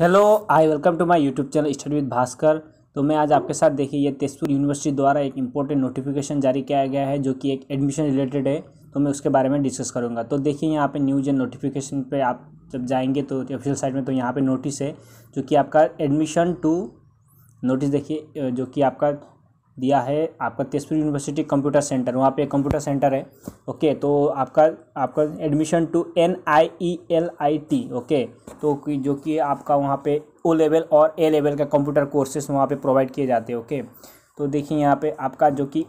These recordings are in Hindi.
Hello I welcome to my YouTube channel study with Bhaskar तो मैं आज आपके साथ देखिए ये तेजपुर यूनिवर्सिटी द्वारा एक इम्पोर्टेंट नोटिफिकेशन जारी किया गया है जो कि एक एडमिशन रिलेटेड है तो मैं उसके बारे में डिस्कस करूंगा तो देखिए यहाँ पे न्यूज एंड नोटिफिकेशन पे आप जब जाएंगे तो ऑफिशियल साइट में तो यहाँ पर नोटिस है जो कि आपका एडमिशन टू नोटिस देखिए जो कि आपका दिया है आपका तेजपुर यूनिवर्सिटी कंप्यूटर सेंटर वहाँ पे कंप्यूटर सेंटर है ओके तो आपका आपका admission to N I E L I T okay तो जो कि आपका वहाँ पे ओ लेवल और ए लेवल का कंप्यूटर कोर्सेस वहाँ पे प्रोवाइड किए जाते हैं ओके तो देखिए यहाँ पे आपका जो कि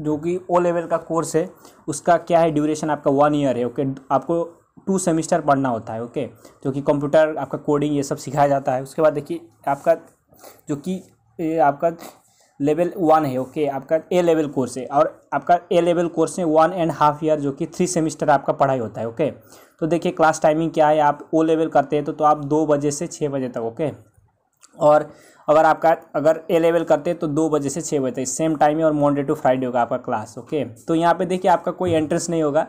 जो कि ओ लेवल का कोर्स है उसका क्या है ड्यूरेशन आपका वन ईयर है ओके आपको टू सेमिस्टर पढ़ना होता है ओके जो कि कंप्यूटर आपका कोडिंग ये सब सिखाया जाता है उसके बाद देखिए आपका जो कि आपका लेवल वन है ओके okay? आपका ए लेवल कोर्स है और आपका ए लेवल कोर्स में वन एंड हाफ ईयर जो कि थ्री सेमेस्टर आपका पढ़ाई होता है ओके okay? तो देखिए क्लास टाइमिंग क्या है आप ओ लेवल करते हैं तो, तो आप दो बजे से छः बजे तक ओके और अगर आपका अगर ए लेवल करते हैं तो दो बजे से छः बजे तक सेम टाइम है और मंडे टू फ्राइडे होगा आपका क्लास ओके तो यहाँ पर देखिए आपका कोई एंट्रेंस नहीं होगा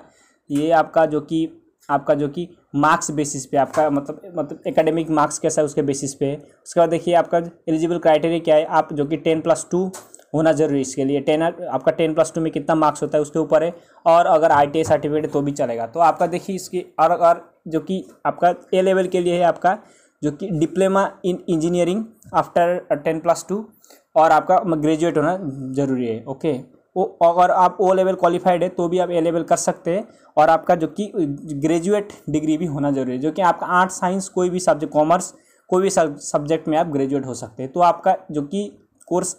ये आपका जो कि आपका जो कि मार्क्स बेसिस पे आपका मतलब मतलब एकेडमिक मार्क्स कैसा है उसके बेसिस पे उसके बाद देखिए आपका एलिजिबल क्राइटेरिया क्या है आप जो कि टेन प्लस टू होना जरूरी इसके लिए टेन आपका टेन प्लस टू में कितना मार्क्स होता है उसके ऊपर है और अगर आई टी सर्टिफिकेट तो भी चलेगा तो आपका देखिए इसकी और और जो कि आपका ए लेवल के लिए है आपका जो कि diploma in engineering after ten plus two और आपका ग्रेजुएट होना ज़रूरी है ओके ओ अगर आप ओ लेवल क्वालिफाइड है तो भी आप ए लेवल कर सकते हैं और आपका जो कि ग्रेजुएट डिग्री भी होना जरूरी है जो कि आपका आर्ट साइंस कोई भी सब्जेक्ट कॉमर्स कोई भी सब्जेक्ट में आप ग्रेजुएट हो सकते हैं तो आपका जो कि कोर्स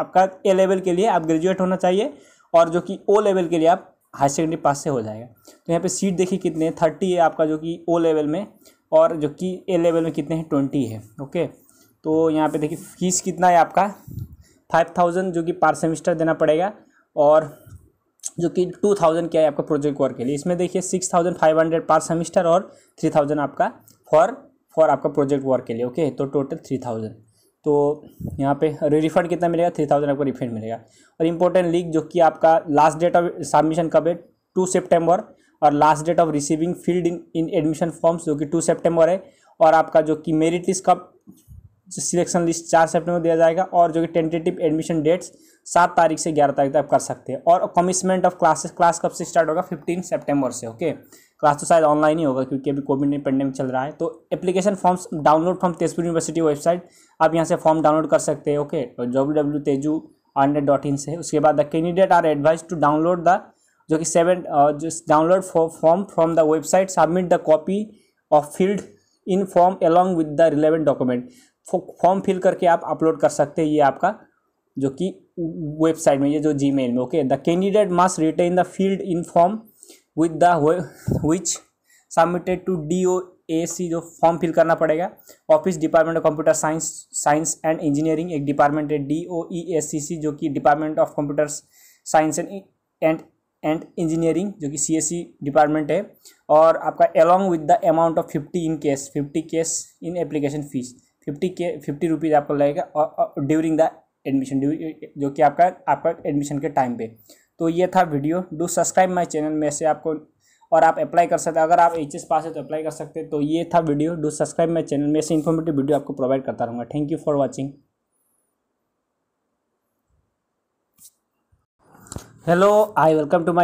आपका ए लेवल के लिए आप ग्रेजुएट होना चाहिए और जो कि ओ लेवल के लिए आप हायर सेकेंडरी पास से हो जाएगा तो यहाँ पर सीट देखिए कितने हैं थर्टी है आपका जो कि ओ लेवल में और जो कि ए लेवल में कितने हैं ट्वेंटी है ओके तो यहाँ पर देखिए फीस कितना है आपका फाइव थाउजेंड जो कि पर सेमिस्टर देना पड़ेगा और जो कि टू थाउजेंड क्या है आपका प्रोजेक्ट वर्क के लिए इसमें देखिए सिक्स थाउजेंड फाइव हंड्रेड पर सेमिस्टर और थ्री थाउजेंड आपका फॉर फॉर आपका प्रोजेक्ट वर्क के लिए ओके तो टोटल थ्री थाउजेंड तो यहाँ पे रिफंड कितना मिलेगा थ्री थाउजेंड आपको रिफंड मिलेगा और इम्पोर्टेंट लीक जो कि आपका लास्ट डेट ऑफ सबमिशन कब है टू सेप्टेम्बर और last date of receiving filled in in admission forms जो कि टू सेप्टेम्बर है और आपका जो कि मेरिट लिस्ट कब सिलेक्शन तो लिस्ट चार सेप्टेम्बर दिया जाएगा और जो कि टेंटेटिव एडमिशन डेट्स सात तारीख से ग्यारह तारीख तक आप कर सकते हैं और कमिशमेंट ऑफ क्लासेस क्लास कब से स्टार्ट होगा फिफ्टीन सेप्टेम्बर से ओके क्लास तो शायद ऑनलाइन ही होगा क्योंकि अभी कोविड पेंडेमिक चल रहा है तो application forms download from Tezpur university website आप यहाँ से फॉर्म डाउनलोड कर सकते हैं okay W W Tezu under dot in से उसके बाद the candidate are advised to download the जो कि सेवन जो download form from the website submit the copy of filled in form along with the relevant document form fill करके आप अपलोड कर सकते हैं ये आपका जो कि वेबसाइट में ये जो जी मेल में okay the candidate must retain the filled in form with the which submitted to D O A C जो फॉर्म फिल करना पड़ेगा office department of computer science science and engineering एक डिपार्टमेंट है D O E S C C जो कि department of computer science and and and engineering जो कि सी एस सी डिपार्टमेंट है और आपका along with the amount of fifty in case fifty case in application fees fifty के फिफ्टी रुपीज़ आपको लगेगा और ड्यूरिंग द एडमिशन जो कि आपका आपका एडमिशन के टाइम पे तो ये था video do subscribe my channel में से आपको और आप अप्लाई कर सकते अगर आप एच पास है तो अप्लाई कर सकते हैं तो ये था video do subscribe my channel में से इन्फॉर्मेटिव वीडियो आपको प्रोवाइड करता रहूँगा thank you for watching hello I welcome to my